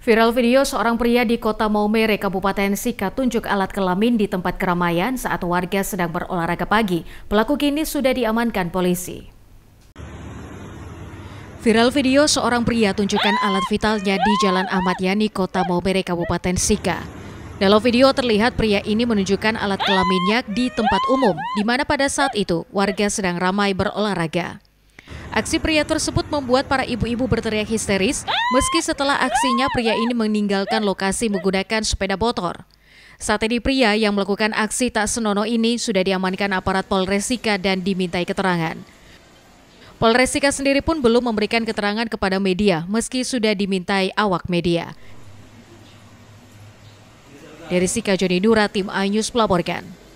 Viral video seorang pria di kota Maumere, Kabupaten Sika tunjuk alat kelamin di tempat keramaian saat warga sedang berolahraga pagi. Pelaku kini sudah diamankan polisi. Viral video seorang pria tunjukkan alat vitalnya di Jalan Ahmad Yani, Kota Maumere, Kabupaten Sika. Dalam video terlihat pria ini menunjukkan alat kelaminnya di tempat umum, di mana pada saat itu warga sedang ramai berolahraga. Aksi pria tersebut membuat para ibu-ibu berteriak histeris, meski setelah aksinya pria ini meninggalkan lokasi menggunakan sepeda motor. Saat ini pria yang melakukan aksi tak senonoh ini sudah diamankan aparat Polresika dan dimintai keterangan. Polresika sendiri pun belum memberikan keterangan kepada media meski sudah dimintai awak media. Dari Sika Joni Nura, tim Ainyus melaporkan.